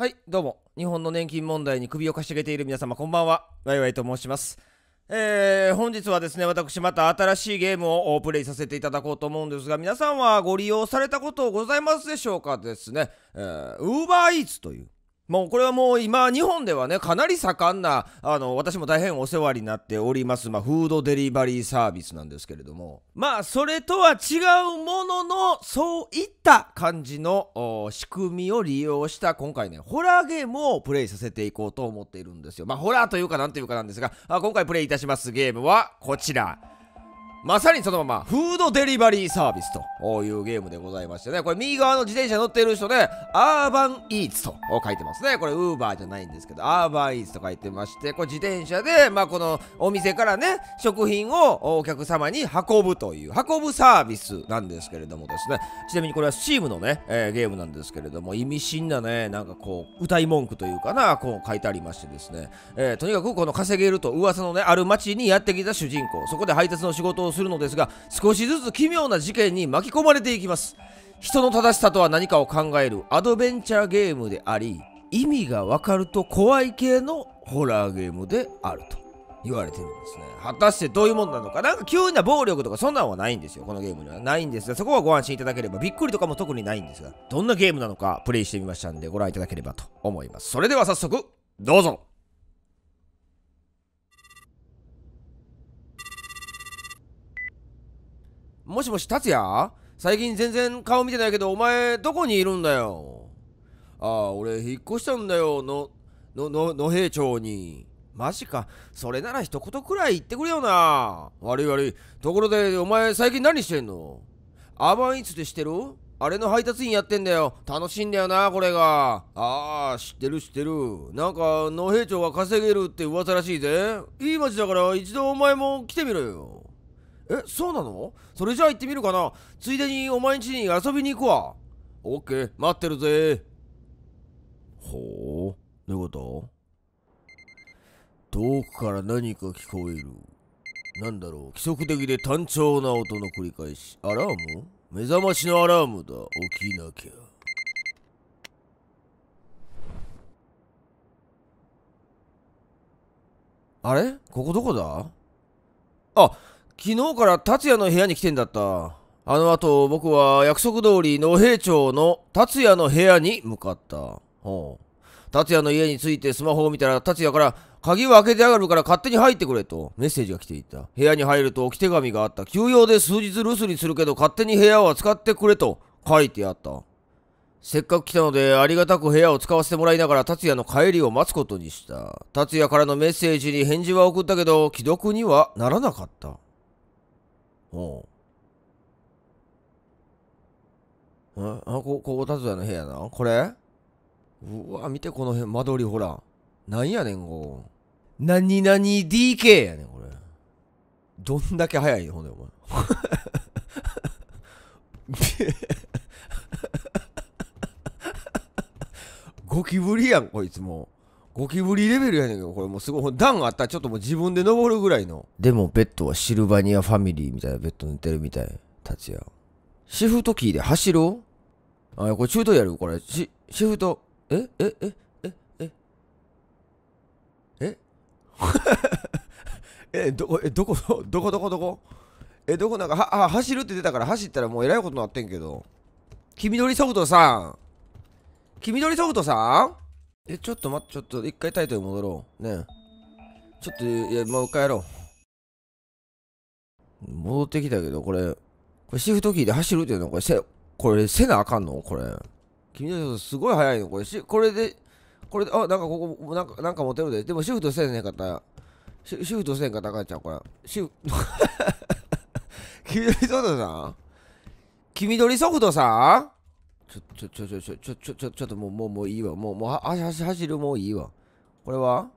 はい、どうも。日本の年金問題に首をかしげている皆様、こんばんは。ワイワイと申します。えー、本日はですね、私また新しいゲームをプレイさせていただこうと思うんですが、皆さんはご利用されたことございますでしょうかですね、ウーバーイーツという、もうこれはもう今、日本ではね、かなり盛んな、あの、私も大変お世話になっております、まあ、フードデリバリーサービスなんですけれども、まあ、それとは違うものの、そういった感じの仕組みを利用した、今回ね、ホラーゲームをプレイさせていこうと思っているんですよ。まあ、ホラーというか、なんというかなんですが、今回プレイいたしますゲームはこちら。まさにそのまま、フードデリバリーサービスというゲームでございましてね、これ右側の自転車乗っている人で、アーバンイーツと書いてますね。これ、ウーバーじゃないんですけど、アーバンイーツと書いてまして、これ自転車で、まあ、このお店からね、食品をお客様に運ぶという、運ぶサービスなんですけれどもですね、ちなみにこれは Steam のね、えー、ゲームなんですけれども、意味深なね、なんかこう、歌い文句というかな、こう書いてありましてですね、えー、とにかくこの稼げると噂のね、ある街にやってきた主人公、そこで配達の仕事を動するのですが少しずつ奇妙な事件に巻き込まれていきます人の正しさとは何かを考えるアドベンチャーゲームであり意味がわかると怖い系のホラーゲームであると言われてるんですね果たしてどういうもんなのかなんか急な暴力とかそんなんはないんですよこのゲームにはないんですがそこはご安心いただければびっくりとかも特にないんですがどんなゲームなのかプレイしてみましたんでご覧いただければと思いますそれでは早速どうぞもしもし達也最近全然顔見てないけどお前どこにいるんだよああ俺引っ越したんだよののの野平町にマジかそれなら一言くらい言ってくれよな悪い悪いところでお前最近何してんのアバンいツでしてるあれの配達員やってんだよ。楽しいんだよな、これが。ああ、知ってる知ってる。なんか、野平町が稼げるって噂らしいぜ。いい街だから、一度お前も来てみろよ。えそうなのそれじゃあ行ってみるかなついでにお前ん家に遊びに行くわオッケー待ってるぜほうどういうこと遠くから何か聞こえるなんだろう規則的で単調な音の繰り返しアラーム目覚ましのアラームだ起きなきゃあれここどこだあ昨日から達也の部屋に来てんだった。あの後、僕は約束通り野平町の達也の部屋に向かった。ほう。達也の家に着いてスマホを見たら、達也から、鍵を開けてやがるから勝手に入ってくれとメッセージが来ていた。部屋に入ると置き手紙があった。休養で数日留守にするけど勝手に部屋は使ってくれと書いてあった。せっかく来たのでありがたく部屋を使わせてもらいながら達也の帰りを待つことにした。達也からのメッセージに返事は送ったけど既読にはならなかった。おう。あ、こ、こ、、たつやの部屋な。これうわ、見てこの辺、間取りほら。なんやねん、こう。なになに DK やねん、これ。どんだけ早いねほんで、お前。ゴキブリやん、こいつも。ゴキブリレベルやねんけどこれもうすごい段があったらちょっともう自分で登るぐらいのでもベッドはシルバニアファミリーみたいなベッド寝てるみたい達也シフトキーで走ろうあこれチュートリアルこれシシフトえええええええ どこえどこどこどこどこえどこなんかはあ走るって出たから走ったらもうえらいことになってんけど黄緑ソフトさん黄緑ソフトさんえ、ちょっと待って、ちょっと一回タイトル戻ろう。ねちょっと、いや、もう一回やろう。戻ってきたけど、これ、これシフトキーで走るっていうのこれ、せ、これ、せなあかんのこれ。君の人すごい速いの。これ、し、これで、これで、あ、なんかここ、なんか、なんか持てるで。でもシフトせえへんかったら、シフトせえへんかったかんちゃう、これ。シフ、君の人さん君鳥ソフトさんちょ、ちょ、ちょ、ちょ、ちょ、ちょ、ちょ、ちょ、ちょっともう、もう、もういいわ。もう、もう、は、走、走る、もういいわ。これは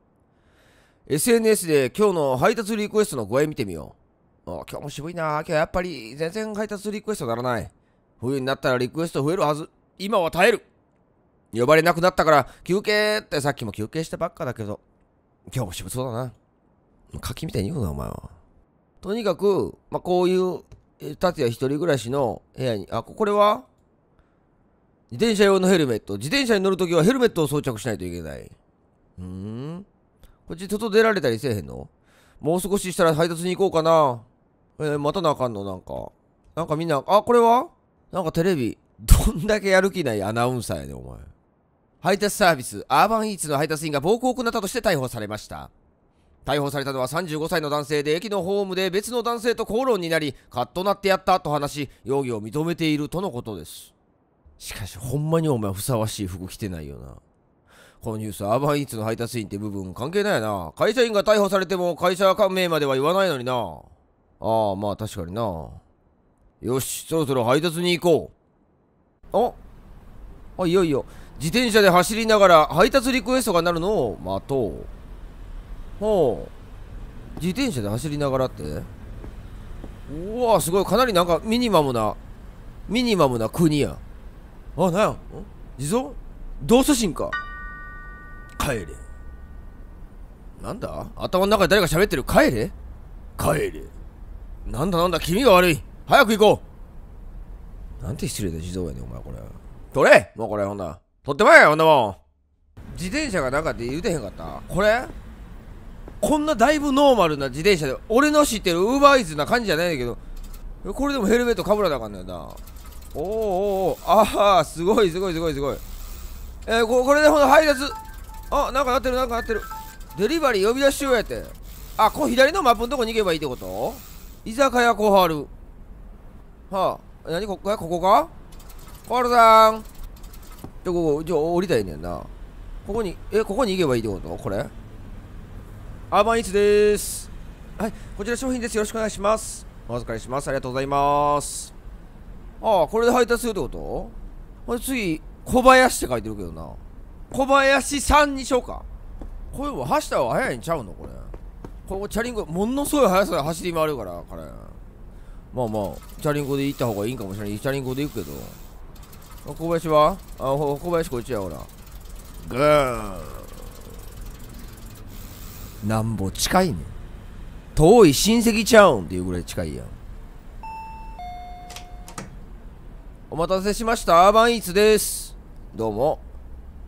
?SNS で今日の配達リクエストの具合見てみよう。あ、今日も渋いな。今日やっぱり全然配達リクエストならない。冬になったらリクエスト増えるはず。今は耐える。呼ばれなくなったから休憩ってさっきも休憩したばっかだけど、今日も渋そうだな。柿みたいに言うな、お前は。とにかく、まあ、こういう、達也一人暮らしの部屋に、あ、これは自転車用のヘルメット。自転車に乗るときはヘルメットを装着しないといけない。うん。こっち外出られたりせえへんのもう少ししたら配達に行こうかな。えー、待たなあかんのなんか。なんかみんな、あ、これはなんかテレビ、どんだけやる気ないアナウンサーやねお前。配達サービス、アーバンイーツの配達員が暴行を行ったとして逮捕されました。逮捕されたのは35歳の男性で駅のホームで別の男性と口論になりカッとなってやったと話し容疑を認めているとのことですしかし、ほんまにお前ふさわしい服着てないよな。このニュース、アーバンイーツの配達員って部分関係ないな。会社員が逮捕されても会社官名までは言わないのにな。ああ、まあ確かにな。よし、そろそろ配達に行こう。ああ、いよいよ。自転車で走りながら配達リクエストがなるのを待とう。ほう。自転車で走りながらってうわすごい。かなりなんかミニマムな、ミニマムな国や。あ、なんや。ん地蔵同祖神か。帰れ。なんだ頭の中で誰か喋ってる。帰れ帰れ。なんだなんだ、気味が悪い。早く行こう。なんて失礼だ、地蔵やねお前これ。取れもうこれ、ほんな。取ってまえよ、ほんなもん。自転車がなかって言うてへんかったこれこんなだいぶノーマルな自転車で、俺の知ってるウーバーイーツな感じじゃないんだけど、これでもヘルメットかぶらなあかんねんな。おーおーああすごいすごいすごいすごいえー、ここれでほんと配達あなんかなってるなんかなってるデリバリー呼び出しようやってあこう左のマップのとこに行けばいいってこと居酒屋小春はあ何ここかここか小春さんじゃここじゃ降りたいねんなここにえここに行けばいいってことこれアバンイツですはいこちら商品ですよろしくお願いしますお預かりしますありがとうございますああこれで配達するってことこ次小林って書いてるけどな小林さんにしようかこれも走った方が早いんちゃうのこれこれチャリンコものすごい速さで走り回るからこれまあまあチャリンコで行った方がいいんかもしれないチャリンコで行くけど小林はあ小林こっちやほらグーなんぼ近いね遠い親戚ちゃうんっていうぐらい近いやんお待たせしました。アーバンイーツです。どうも。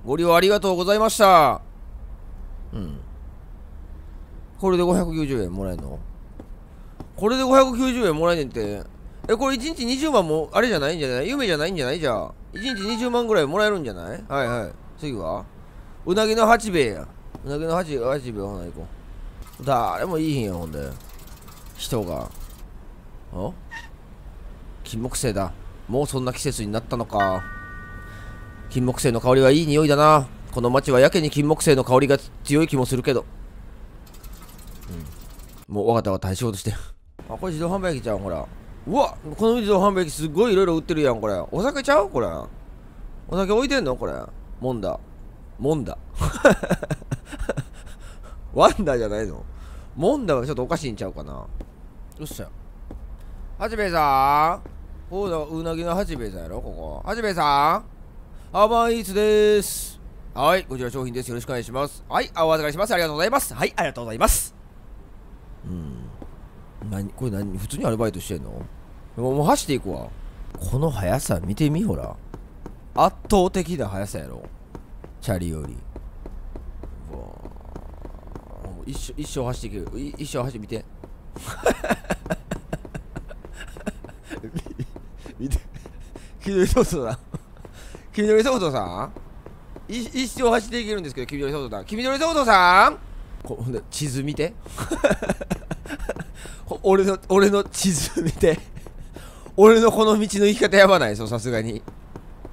ご利用ありがとうございました。うん。これで590円もらえるのこれで590円もらえねんって。え、これ1日20万も、あれじゃないんじゃない夢じゃないんじゃないじゃあ。1日20万ぐらいもらえるんじゃないはいはい。次はうなぎの八兵衛や。うなぎの八8兵衛ほな行こう。誰もいいひんやほんで。人が。おキモくせだ。もうそんな季節になったのか金木犀の香りはいい匂いだなこの町はやけに金木犀の香りが強い気もするけど、うん、もう尾形は大象としてあこれ自動販売機ちゃうほらうわこの自動販売機すごいいろいろ売ってるやんこれお酒ちゃうこれお酒置いてんのこれもんだもんだ ワンダじゃないのもんだはちょっとおかしいんちゃうかなよっしゃはじめさんほううなぎの八兵衛さんやろここ八兵衛さん甘いイーですはいこちら商品ですよろしくお願いしますはいあお預かりしますありがとうございますはいありがとうございますうん何これ何普通にアルバイトしてんのもう走っていくわこの速さ見てみほら圧倒的な速さやろチャリより一生一生走っていける一生走ってみて見て黄緑ソフトさん黄緑ソフトさん一生走っていけるんですけど黄緑ソフトさん黄緑ソフトさんこほんで地図見て俺の俺の地図見て俺のこの道の行き方やばないぞさすがに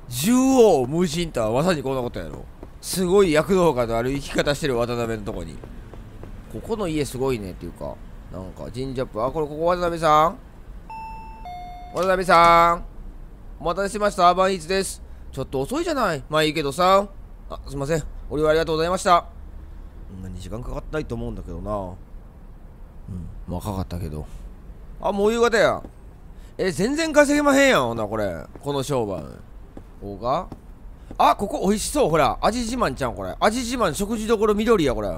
縦横無尽とはまさにこんなことやろすごい躍動感のある生き方してる渡辺のとこにここの家すごいねっていうかなんか神社っぽいあこれここ渡辺さん渡びさん。お待たせしました。アーバンイーツです。ちょっと遅いじゃない。まあいいけどさ。あ、すいません。お料理ありがとうございました。そんなに時間かかってないと思うんだけどな。うん、まかかったけど。あ、もう夕方や。え、全然稼げまへんやん、ほな、これ。この商売。こうかあ、ここ美味しそう。ほら、味自慢ちゃん、これ。味自慢食事どころ緑や、これ。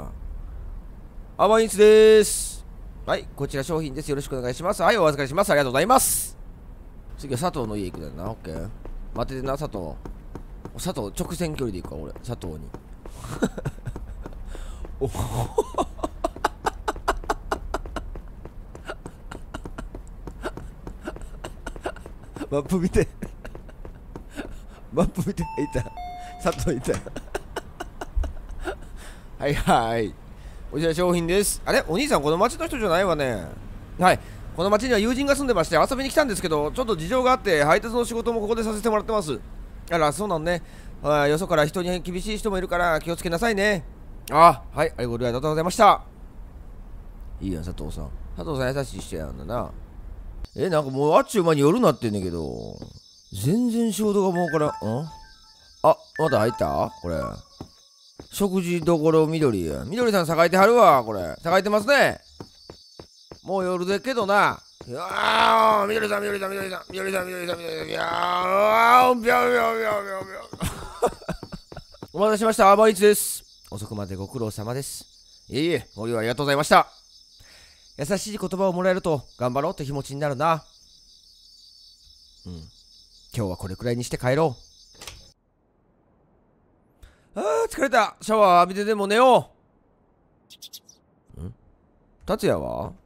アバイーツです。はい、こちら商品です。よろしくお願いします。はい、お預かりします。ありがとうございます。次は佐藤の家行くだよなオッケー待っててな佐藤佐藤直線距離で行くか俺佐藤にお マップ見て マップ見ていた佐藤いたはいはいこちら商品ですあれお兄さんこの町の人じゃないわねはいこの町には友人が住んでまして遊びに来たんですけどちょっと事情があって配達の仕事もここでさせてもらってますあらそうなんねよそから人に厳しい人もいるから気をつけなさいねあはいありがとうございましたいいや佐藤さん佐藤さん優しい人やんだなえなんかもうあっちゅう間に夜なってんねんけど全然仕事がもうからんあまだ入ったこれ食事どころ緑緑さん栄えてはるわこれ栄えてますねもう夜だけどな。いやー、みどりさん、みどりさん、みどりさん、みどりさん、みどりさん、みどりさん、いやー、ぴょんぴょんぴょんぴょんぴょん。お待たせしました、アバイチです。遅くまでご苦労様です。いえいえ、ご利用ありがとうございました。優しい言葉をもらえると、頑張ろうって気持ちになるな。うん。今日はこれくらいにして帰ろう。あー、疲れた。シャワー浴びてでも寝よう。ん達也は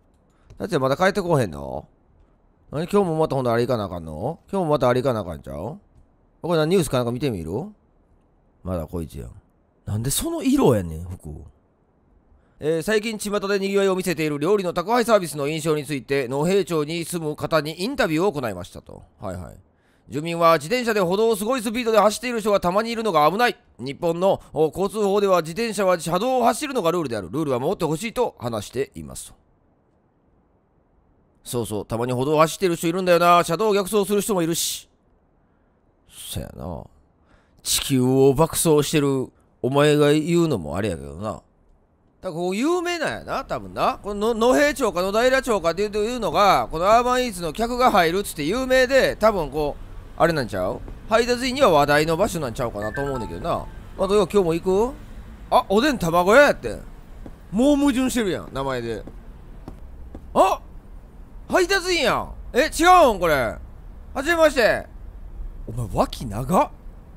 だってまだ帰ってこへんの何今日もまたほんとあれ行かなあかんの今日もまたあれ行かなあかんちゃうこれニュースかなんか見てみるまだこいつやん。なんでその色やねん、服。えー、最近巷で賑わいを見せている料理の宅配サービスの印象について農兵町に住む方にインタビューを行いましたとはいはい住民は自転車で歩道をすごいスピードで走っている人がたまにいるのが危ない日本の交通法では自転車は車道を走るのがルールであるルールは守ってほしいと話していますとそうそう、たまに歩道走ってる人いるんだよな。車道を逆走する人もいるし。そやな。地球を爆走してるお前が言うのもあれやけどな。だからこ有名なんやな、多分な。この野平町か野平町かっていうのが、このアーバンイーツの客が入るっつって有名で、多分こう、あれなんちゃう配達員には話題の場所なんちゃうかなと思うんだけどな。まあ、どうよ、今日も行くあ、おでん卵屋やって。もう矛盾してるやん、名前で。あっ配達員やんえ違うんこれはじめましてお前脇長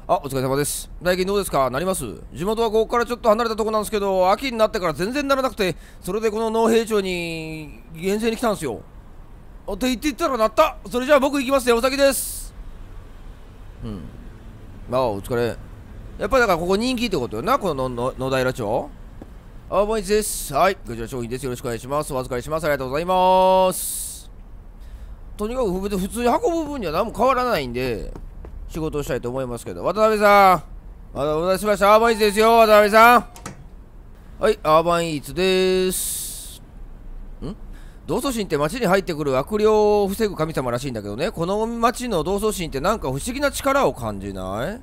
あお疲れ様です内見どうですかなります地元はここからちょっと離れたとこなんですけど秋になってから全然ならなくてそれでこの農兵長に厳正に来たんですよって言ってたらなったそれじゃあ僕行きますねお先ですうんまあお疲れやっぱりだからここ人気ってことよなこの野平町あ、ボイスです。はい。こちら商品です。よろしくお願いします。お預かりします。ありがとうございます。とにかく普通に運ぶ分には何も変わらないんで仕事をしたいと思いますけど渡辺さんあお待たせしましたアーバンイーツですよ渡辺さんはいアーバンイーツですん道祖神って町に入ってくる悪霊を防ぐ神様らしいんだけどねこの町の道祖神ってなんか不思議な力を感じない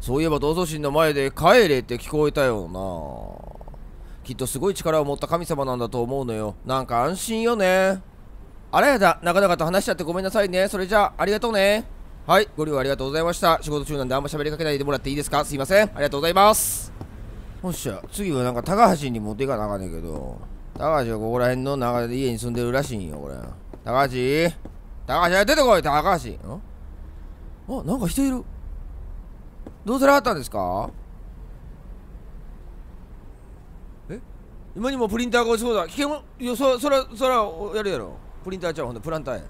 そういえば道祖神の前で「帰れ」って聞こえたよなきっとすごい力を持った神様なんだと思うのよなんか安心よねあらやだ、なかと話しちゃってごめんなさいね。それじゃあ、ありがとうね。はい、ご利用ありがとうございました。仕事中なんであんま喋りかけないでもらっていいですかすいません。ありがとうございます。よっしゃ、次はなんか高橋に持っていかなあかんねんけど、高橋はここら辺の中で家に住んでるらしいんよ、これ。高橋高橋出てこい高橋んあ、なんか人いる。どうせらはったんですかえ今にもプリンターが落ちそうだ。危険も、いや、そ、そら、そら、やるやろ。プリンターちゃうほんでプランターや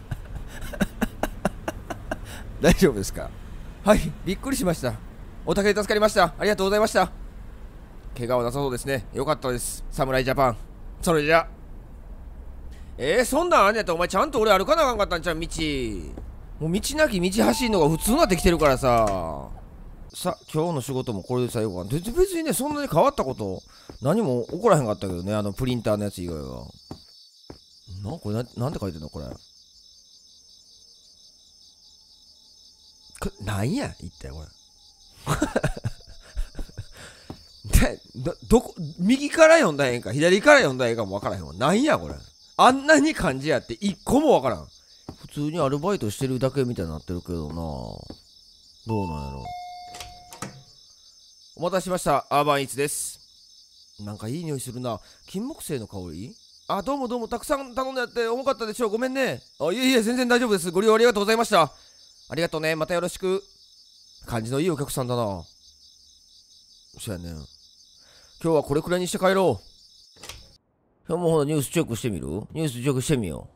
大丈夫ですかはいびっくりしましたお互い助かりましたありがとうございました怪我はなさそうですねよかったです侍ジャパンそれじゃえー、そんなんあんねやったらお前ちゃんと俺歩かなあかんかったんちゃう道もう道なき道走るのが普通になってきてるからささ今日の仕事もこれで最後か別にねそんなに変わったこと何も起こらへんかったけどねあのプリンターのやつ以外はなこれななんて書いてんのこれこれなんや一体これ でどどこ右から読んだらええんか左から読んだらええかもわからへんわなんやこれあんなに漢字やって一個もわからん普通にアルバイトしてるだけみたいになってるけどなどうなんやろお待たせしましたアーバンイーツですなんかいい匂いするな。金木犀の香りあ、どうもどうも、たくさん頼んでやって重かったでしょう。ごめんね。あ、いえいえ、全然大丈夫です。ご利用ありがとうございました。ありがとうね。またよろしく。感じのいいお客さんだな。そやねん。今日はこれくらいにして帰ろう。今日もほらニュースチェックしてみるニュースチェックしてみよ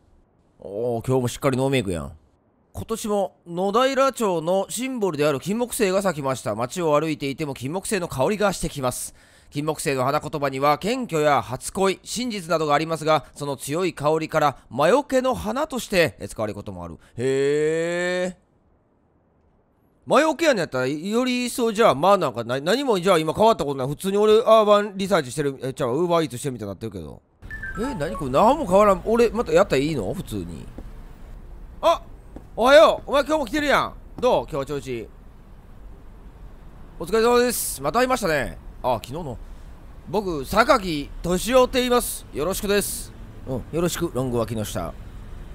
う。おお、今日もしっかりノーメイクやん。今年も野平町のシンボルである金木犀が咲きました。街を歩いていても金木犀の香りがしてきます。金木犀の花言葉には謙虚や初恋真実などがありますがその強い香りから魔除けの花として使われることもあるへえ魔除けやんやったらより一層じゃあまあなんか何もじゃあ今変わったことない普通に俺アーバンリサーチしてるえじゃあウーバーイーツしてるみたいになってるけどえ何これ何も変わらん俺またやったらいいの普通にあおはようお前今日も来てるやんどう今日調子お疲れ様ですまた会いましたねあ昨日の僕榊敏夫って言いますよろしくですうんよろしくロングは木下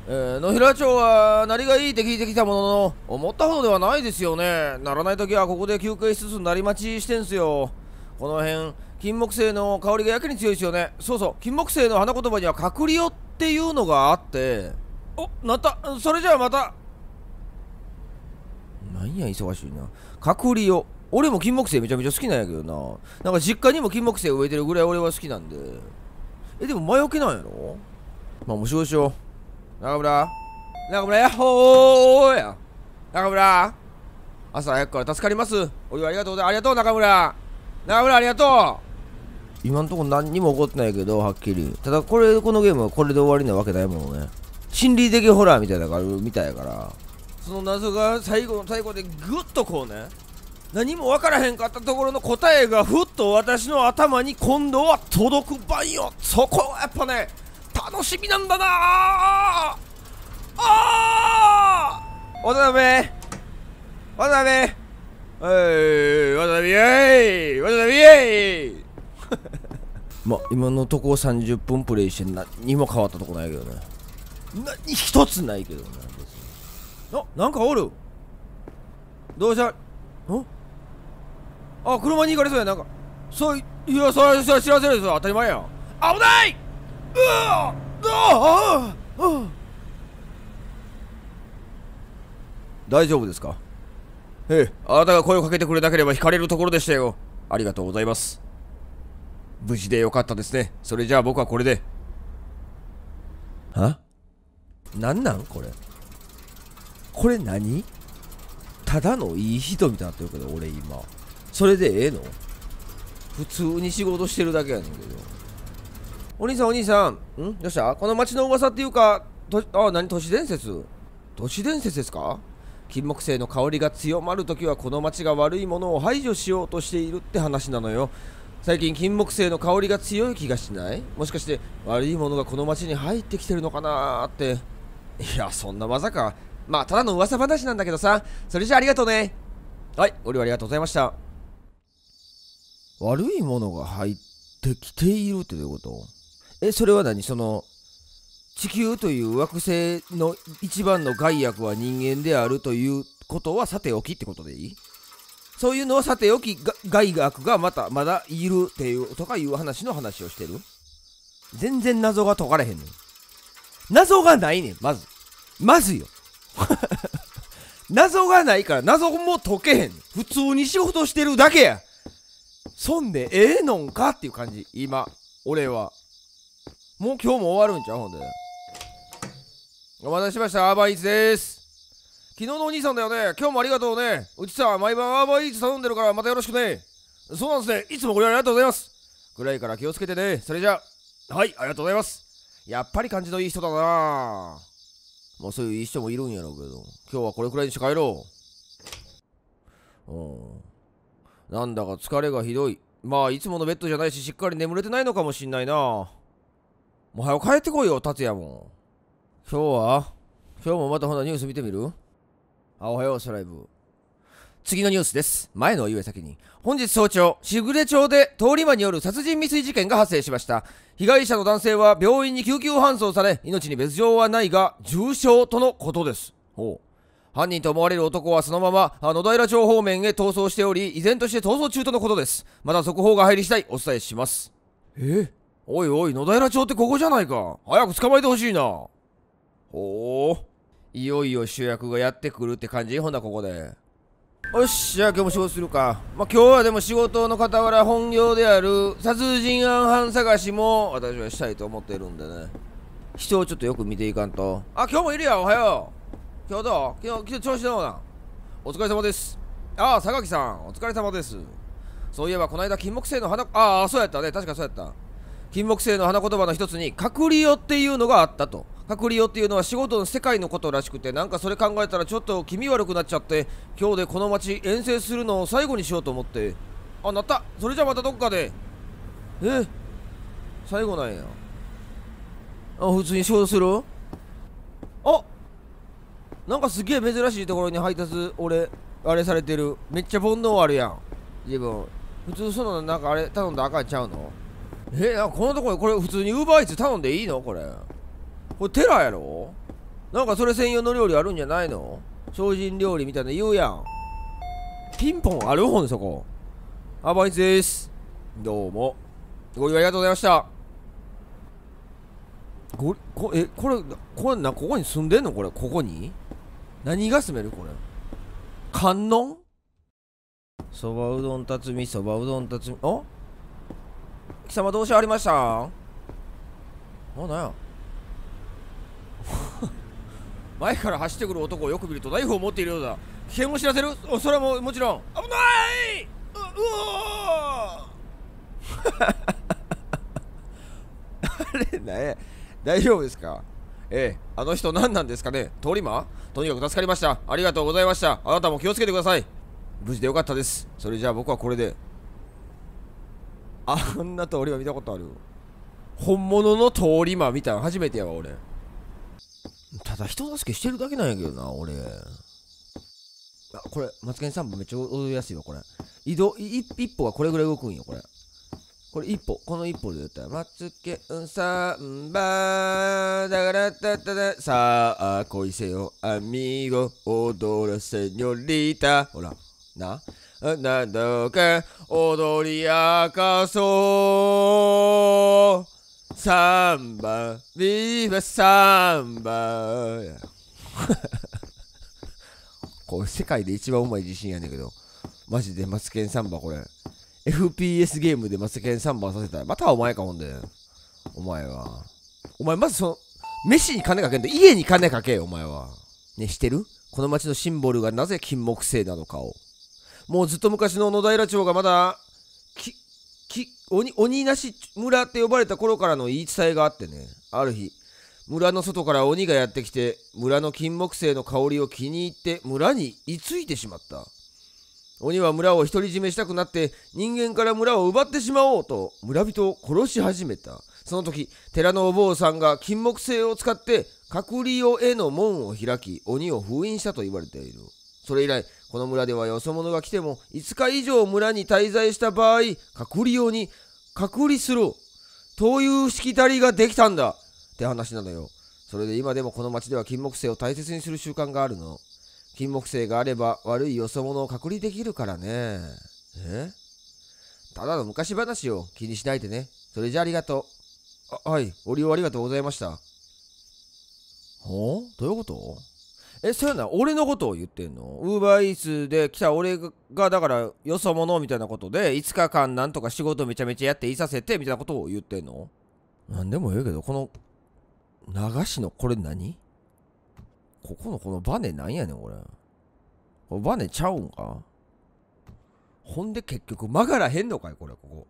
えー、野平町はなりがいいって聞いてきたものの思ったほどではないですよねならない時はここで休憩しつつなり待ちしてんすよこの辺金木犀の香りがやけに強いですよねそうそう金木犀の花言葉には隠りよっていうのがあっておなったそれじゃあまたなんや忙しいな隠りよ俺も金木犀めちゃめちゃ好きなんやけどななんか実家にも金木犀植えてるぐらい俺は好きなんでえでも魔除けなんやろまあもう少々しよ中村中村やっほーや中村朝早くから助かりますお湯ありがとうありがとう中村中村ありがとう今んとこ何にも起こってないけどはっきりただこれこのゲームはこれで終わりなわけないもんね心理的ホラーみたいなのがあるみたいやからその謎が最後の最後でグッとこうね何も分からへんかったところの答えがふっと私の頭に今度は届く番よそこはやっぱね楽しみなんだなああ渡辺渡辺えい渡辺えい渡辺えい まあ今のとこ30分プレイして何も変わったとこないけどね何一つないけどねあなんかおるどうしたんあ車に行かれそうやなんかそういやそれそれ知らせるぞ当たり前やん危ないうわああ大丈夫ですかええあなたが声をかけてくれなければ引かれるところでしたよありがとうございます無事でよかったですねそれじゃあ僕はこれではなんなんこれこれ何ただのいい人みたいになってるけど俺今それでええの普通に仕事してるだけやねんけどお兄さんお兄さんんどうしたこの町の噂っていうかとあ何都市伝説都市伝説ですか金木犀の香りが強まるときはこの町が悪いものを排除しようとしているって話なのよ最近金木犀の香りが強い気がしないもしかして悪いものがこの町に入ってきてるのかなっていやそんなまさかまあただの噂話なんだけどさそれじゃありがとうねはいお料理ありがとうございました悪いものが入ってきているということえ、それは何その、地球という惑星の一番の害悪は人間であるということはさておきってことでいいそういうのはさておき害悪がまたまだいるっていうとかいう話の話をしてる全然謎が解かれへんねん謎がないねんまずまずよ 謎がないから謎も解けへんん普通に仕事してるだけやそんでええのんかっていう感じ今俺はもう今日も終わるんちゃうほんでお待たせしましたアーバンイーツです昨日のお兄さんだよね今日もありがとうねうちさ毎晩アーバンイーツ頼んでるからまたよろしくねそうなんですねいつもご利用ありがとうございます暗いから気をつけてねそれじゃあはいありがとうございますやっぱり感じのいい人だなまあそういういい人もいるんやろうけど今日はこれくらいにして帰ろううんなんだか疲れがひどい。まあ、いつものベッドじゃないし、しっかり眠れてないのかもしんないな。もう早く帰ってこいよ、達也も。今日は今日もまたほなニュース見てみるあ、おはよう、スライブ。次のニュースです。前のおゆえ先に。本日早朝、しぐれ町で通り魔による殺人未遂事件が発生しました。被害者の男性は病院に救急搬送され、命に別状はないが、重傷とのことです。ほう犯人と思われる男はそのまま野平町方面へ逃走しており依然として逃走中とのことですまた速報が入り次第お伝えしますえおいおい野平町ってここじゃないか早く捕まえてほしいなほういよいよ主役がやってくるって感じほんなここでよし、じゃあ今日も仕事するか。まあ、今日はでも仕事の傍ら本業である殺人案犯探しも私はしたいと思っているんでね。人をちょっとよく見ていかんと。あ、今日もいるやおはよう。今日どう昨日、今日調子どうなんお疲れ様です。ああ、榊さん、お疲れ様です。そういえば、この間、金木犀の花、ああ、そうやったね。確かそうやった。金木犀の花言葉の一つに、隔離よっていうのがあったと。隔離よっていうのは仕事の世界のことらしくて、なんかそれ考えたらちょっと気味悪くなっちゃって、今日でこの街遠征するのを最後にしようと思って。あ、なった。それじゃまたどっかで。え最後なんや。あ、普通に仕事するあなんかすげえ珍しいところに配達俺あれされてるめっちゃ煩悩あるやん自分普通そのなんかあれ頼んだらあかんちゃうのえなんかこのところこれ普通にウーバーイーツ頼んでいいのこれこれテラやろなんかそれ専用の料理あるんじゃないの精進料理みたいな言うやんピンポンあるほんそこアバイツですどうもご利用ありがとうございましたごこえこれこれなここに住んでんのこれここに何が住めるこれ観音そばうどんつみそばうどん辰巳あ貴様どうしありましたあなんや 前から走ってくる男をよく見るとナイフを持っているようだ危険を知らせるそれももちろん危ないううお あれ何や大丈夫ですかええ、あの人何なんですかね通り魔とにかく助かりました。ありがとうございました。あなたも気をつけてください。無事でよかったです。それじゃあ僕はこれで。あんな通りは見たことある。本物の通り魔みたい初めてやわ、俺。ただ人助けしてるだけなんやけどな、俺。あ、これ、マツケン散歩めっちゃ踊りやすいわ、これ。移動、一歩がこれぐらい動くんよ、これ。これ一歩、この一歩で言ったら、まつけんさんばだからたただ、さあ、恋せよ、アミゴ、踊らせョリータ。ほら、な、何んだか、踊り明かそう。サンバ、ビーバサンバ。これ世界で一番うまい自信やねんけど、マジでマツケンサンバこれ。FPS ゲームでマツケン3番させたら、またお前かほんで。お前は。お前まずその、飯に金かけんと家に金かけお前は。ね、してるこの町のシンボルがなぜ金木犀なのかを。もうずっと昔の野平町がまだ、き、き、鬼、鬼なし村って呼ばれた頃からの言い伝えがあってね。ある日、村の外から鬼がやってきて、村の金木犀の香りを気に入って村に居ついてしまった。鬼は村を独り占めしたくなって人間から村を奪ってしまおうと村人を殺し始めたその時寺のお坊さんが金木犀を使って隔離用への門を開き鬼を封印したと言われているそれ以来この村ではよそ者が来ても5日以上村に滞在した場合隔離用に隔離するというしきたりができたんだって話なのよそれで今でもこの町では金木犀を大切にする習慣があるの金木犀があれば悪いよそ者を隔離できるからね。えただの昔話を気にしないでね。それじゃありがとう。あはい、お利用ありがとうございました。ほどういうことえ、そういうのは俺のことを言ってんのウーバーイーツで来た俺が、だから、よそ者みたいなことで、5日間なんとか仕事めちゃめちゃやっていさせて、みたいなことを言ってんのなんでもええけど、この、流しのこれ何ここのこのバネなんやねん、これ。これバネちゃうんかほんで結局曲がらへんのかい、これ、こ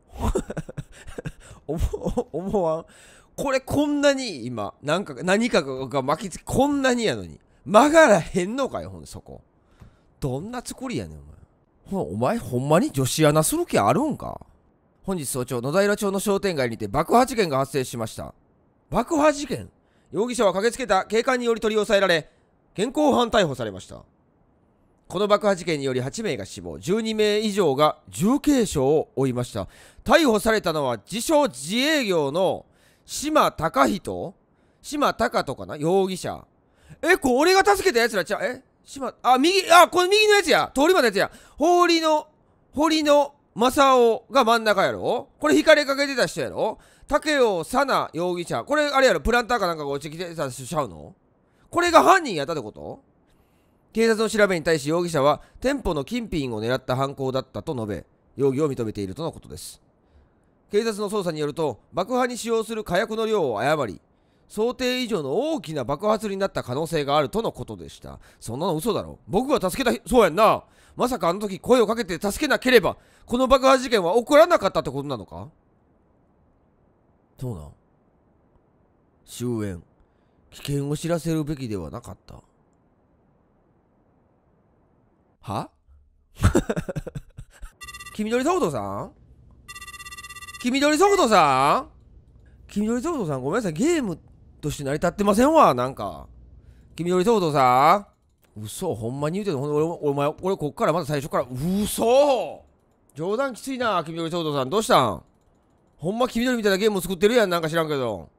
こ。思わん。これこんなに今、なんか、何かが巻きつき、こんなにやのに。曲がらへんのかい、ほんでそこ。どんな作りやねん、お前。ほお前ほんまに女子アナする気あるんか本日早朝、野平町の商店街にて爆破事件が発生しました。爆破事件容疑者は駆けつけた警官により取り押さえられ、現行犯逮捕されました。この爆破事件により8名が死亡、12名以上が重軽傷を負いました。逮捕されたのは自称自営業の島隆人島隆人かな容疑者。え、これ俺が助けたやつらちゃ、うえ島、あ、右、あ、この右のやつや通りまでやつや法理の、堀の正雄が真ん中やろこれ引かれかけてた人やろ竹尾佐奈容疑者。これあれやろプランターかなんかが落ちてきてた人ちゃうのこれが犯人やったってこと警察の調べに対し容疑者は店舗の金品を狙った犯行だったと述べ容疑を認めているとのことです警察の捜査によると爆破に使用する火薬の量を誤り想定以上の大きな爆発になった可能性があるとのことでしたそんなの嘘だろ僕が助けたそうやんなまさかあの時声をかけて助けなければこの爆破事件は起こらなかったってことなのかそうなん終焉危険を知らせるべきではなかったは黄緑ソフトさん黄緑ソフトさん黄緑ソフトさんごめんなさいゲームとして成り立ってませんわなんか黄緑ソフトさん嘘ほんまに言うてるほん俺お前俺こっからまだ最初から嘘冗談きついな黄緑ソフトさんどうしたんほんま黄緑みたいなゲーム作ってるやんなんか知らんけど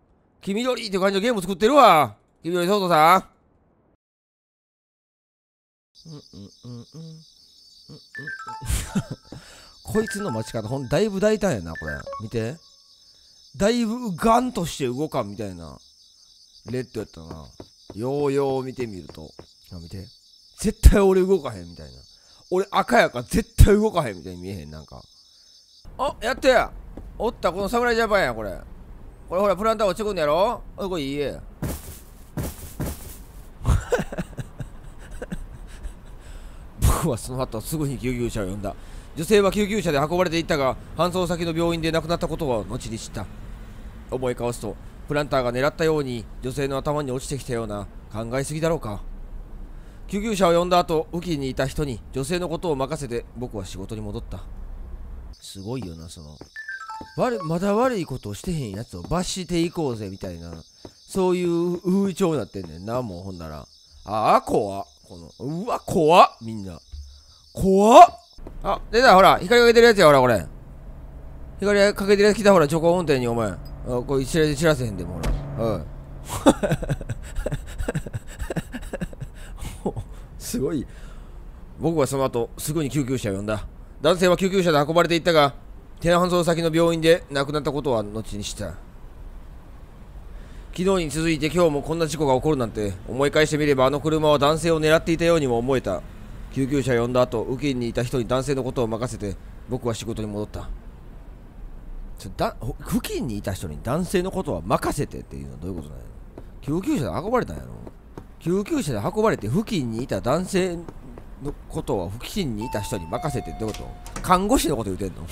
黄緑ってう感じのゲーム作ってるわ。黄緑ソフトさん。こいつの待ち方、ほんだいぶ大胆やな、これ。見て。だいぶガンとして動かんみたいな。レッドやったな。ようよう見てみると。あ、見て。絶対俺動かへんみたいな。俺赤やから絶対動かへんみたいに見えへん、なんか。あ、やってやおった、この侍ジャパンや、これ。これほらプランター落ちてくんやろあこれいいえ 僕はその後すぐに救急車を呼んだ女性は救急車で運ばれていったが搬送先の病院で亡くなったことは後に知った思い返すとプランターが狙ったように女性の頭に落ちてきたような考えすぎだろうか救急車を呼んだ後付近にいた人に女性のことを任せて僕は仕事に戻ったすごいよなその悪まだ悪いことをしてへんやつを罰していこうぜみたいなそういう風潮になってんねんなもうほんならああ怖っこのうわ怖っみんな怖っあ出たほら光かけてるやつやほらこれ光かけてるやつ来たほらチョコ運転にお前あこれ知ら知らせへんでもほらうん すごい僕はその後すぐに救急車を呼んだ男性は救急車で運ばれていったが手搬送先の病院で亡くなったことは後にした昨日に続いて今日もこんな事故が起こるなんて思い返してみればあの車は男性を狙っていたようにも思えた救急車呼んだ後右近にいた人に男性のことを任せて僕は仕事に戻っただ付近にいた人に男性のことは任せてっていうのはどういうことなよ。救急車で運ばれたんやろ救急車で運ばれて付近にいた男性のことは付近にいた人に任せてってこと看護師のこと言うてんの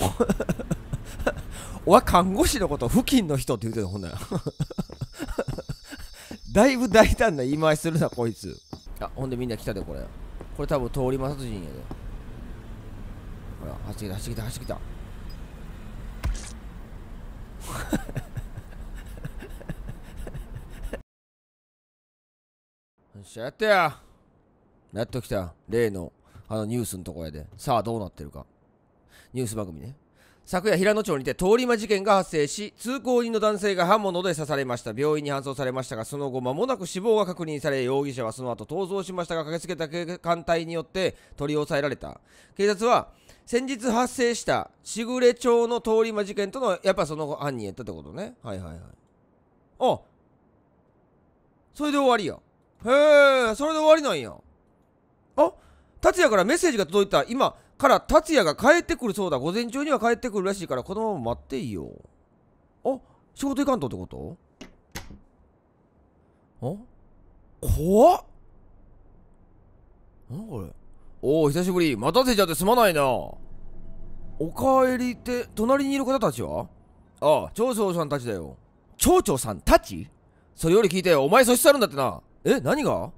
お前看護師のこと付近の人って言うてんのほんなら だいぶ大胆な言い回しするなこいつあほんでみんな来たでこれこれ多分通り魔殺人やでほら走ってきた走ってきた走ってきた よっしゃやってややっときた例のあのニュースのとこやでさあどうなってるかニュース番組ね昨夜平野町にて通り魔事件が発生し通行人の男性が刃物で刺されました病院に搬送されましたがその後間もなく死亡が確認され容疑者はその後逃走しましたが駆けつけた警官隊によって取り押さえられた警察は先日発生したしぐれ町の通り魔事件とのやっぱその後犯人やったってことねはいはいはいあそれで終わりやへえそれで終わりなんやあ達也からメッセージが届いた今から達也が帰ってくるそうだ午前中には帰ってくるらしいからこのまま待っていいよあ仕事行かんとってことあ怖っ何これおお久しぶり待たせちゃってすまないなおかえりって隣にいる方たちはああ長長さんたちだよ町長さんたちそれより聞いてお前そし去るんだってなえ何が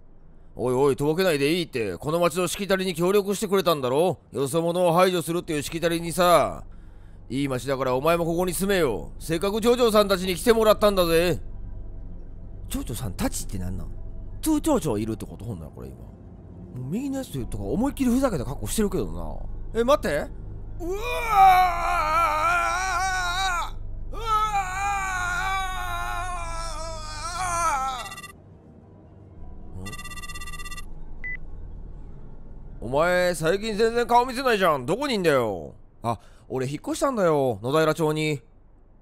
おいおい、とぼけないでいいって、この町のしきたりに協力してくれたんだろよそ者を排除するっていうしきたりにさ。いい町だからお前もここに住めよ。せっかくジョジョさんたちに来てもらったんだぜ。ジョジョさんたちって何なんトゥーチョチョいるってことほんならこれ今。もう右のやつとか思いっきりふざけた格好してるけどな。え、待ってうわお前、最近全然顔見せないじゃん。どこにいんだよ。あ、俺引っ越したんだよ。野平町に。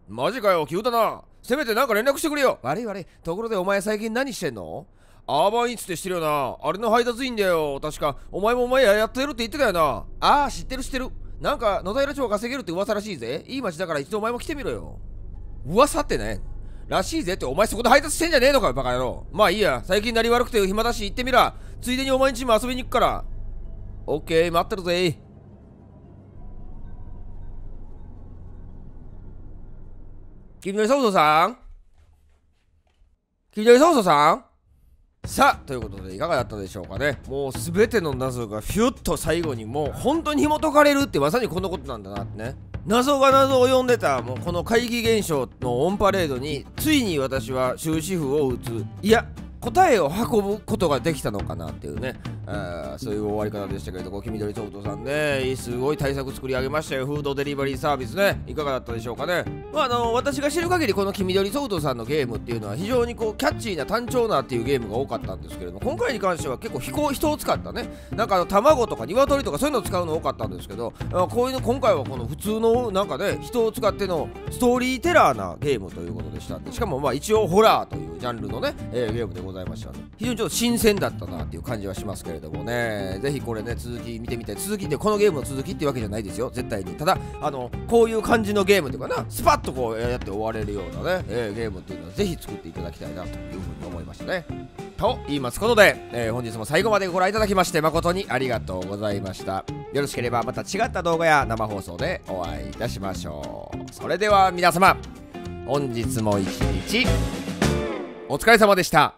マジかよ、急だな。せめてなんか連絡してくれよ。悪い悪い。ところでお前最近何してんのアーバンイーツって知ってるよな。あれの配達員だよ。確か、お前もお前やってるって言ってたよな。ああ、知ってる知ってる。なんか、野平町稼げるって噂らしいぜ。いい街だから一度お前も来てみろよ。噂ってね。らしいぜって、お前そこで配達してんじゃねえのかよ、バカ野郎。まあいいや、最近なり悪くて暇だし行ってみら。ついでにお前んちも遊びに行くから。オッケー待ってるぜキムジョンソウソさんキムジョンソウソさんさあということでいかがだったでしょうかねもう全ての謎がフィュッと最後にもう本当に紐解かれるってまさにこのことなんだなってね謎が謎を呼んでたもうこの怪奇現象のオンパレードについに私は終止符を打ついや答えを運ぶことができたのかなっていうね、えそういう終わり方でしたけれども黄緑ソフトさんねすごい対策作り上げましたよフードデリバリーサービスねいかがだったでしょうかね、まあ、あの私が知る限りこの黄緑ソフトさんのゲームっていうのは非常にこうキャッチーな単調なっていうゲームが多かったんですけれども今回に関しては結構飛行人を使ったねなんかあの卵とか鶏とかそういうのを使うの多かったんですけどこういうの今回はこの普通のなんかね人を使ってのストーリーテラーなゲームということでしたしかもまあ一応ホラーというジャンルのね、えー、ゲームでございますございました、非常にちょっと新鮮だったなっていう感じはしますけれどもねぜひこれね続き見てみたい続きってこのゲームの続きっていうわけじゃないですよ絶対にただあのこういう感じのゲームというかなスパッとこうやって終われるようなね、えー、ゲームっていうのはぜひ作っていただきたいなというふうに思いましたねと言いますことで、えー、本日も最後までご覧いただきまして誠にありがとうございましたよろしければまた違った動画や生放送でお会いいたしましょうそれでは皆様本日も一日お疲れ様でした